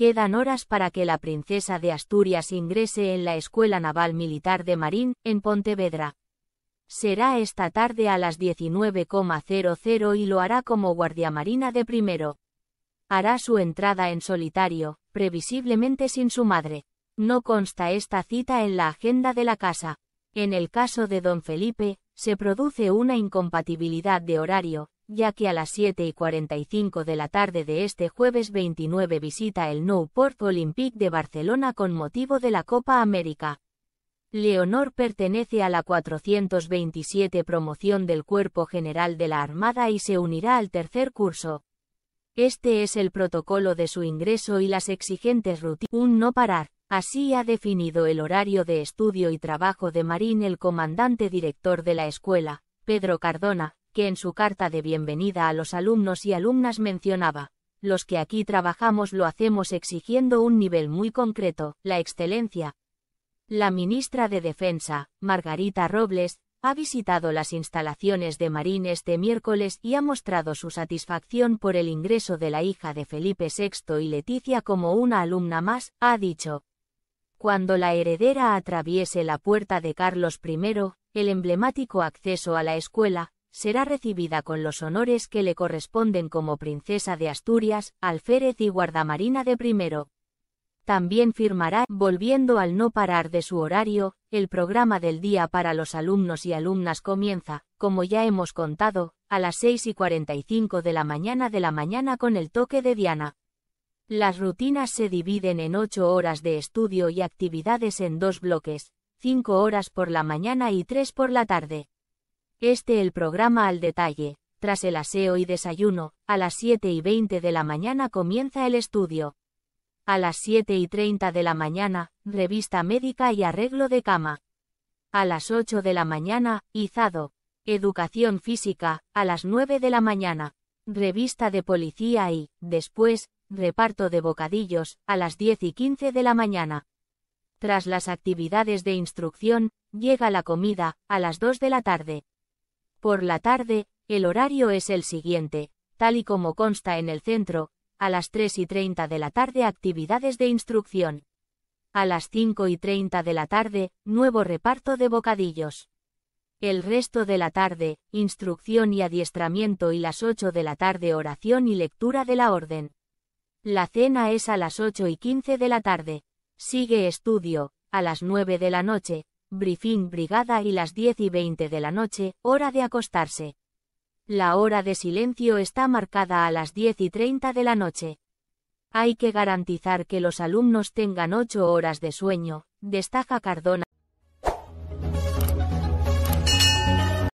Quedan horas para que la princesa de Asturias ingrese en la Escuela Naval Militar de Marín, en Pontevedra. Será esta tarde a las 19.00 y lo hará como guardiamarina de primero. Hará su entrada en solitario, previsiblemente sin su madre. No consta esta cita en la agenda de la casa. En el caso de don Felipe, se produce una incompatibilidad de horario, ya que a las 7 y 45 de la tarde de este jueves 29 visita el Port Olympique de Barcelona con motivo de la Copa América. Leonor pertenece a la 427 promoción del Cuerpo General de la Armada y se unirá al tercer curso. Este es el protocolo de su ingreso y las exigentes rutinas. Un no parar. Así ha definido el horario de estudio y trabajo de Marín el comandante director de la escuela, Pedro Cardona, que en su carta de bienvenida a los alumnos y alumnas mencionaba, los que aquí trabajamos lo hacemos exigiendo un nivel muy concreto, la excelencia. La ministra de Defensa, Margarita Robles, ha visitado las instalaciones de Marín este miércoles y ha mostrado su satisfacción por el ingreso de la hija de Felipe VI y Leticia como una alumna más, ha dicho. Cuando la heredera atraviese la puerta de Carlos I, el emblemático acceso a la escuela, será recibida con los honores que le corresponden como princesa de Asturias, alférez y guardamarina de primero. También firmará, volviendo al no parar de su horario, el programa del día para los alumnos y alumnas comienza, como ya hemos contado, a las 6 y 45 de la mañana de la mañana con el toque de Diana. Las rutinas se dividen en ocho horas de estudio y actividades en dos bloques, cinco horas por la mañana y tres por la tarde. Este el programa al detalle. Tras el aseo y desayuno, a las 7 y 20 de la mañana comienza el estudio. A las 7 y 30 de la mañana, revista médica y arreglo de cama. A las 8 de la mañana, izado. Educación física, a las 9 de la mañana. Revista de policía y, después, reparto de bocadillos, a las 10 y 15 de la mañana. Tras las actividades de instrucción, llega la comida, a las 2 de la tarde. Por la tarde, el horario es el siguiente, tal y como consta en el centro, a las 3 y 30 de la tarde actividades de instrucción. A las 5 y 30 de la tarde, nuevo reparto de bocadillos. El resto de la tarde, instrucción y adiestramiento y las 8 de la tarde oración y lectura de la orden. La cena es a las 8 y 15 de la tarde. Sigue estudio, a las 9 de la noche, briefing brigada y las 10 y 20 de la noche, hora de acostarse. La hora de silencio está marcada a las 10 y 30 de la noche. Hay que garantizar que los alumnos tengan 8 horas de sueño, destaja Cardona.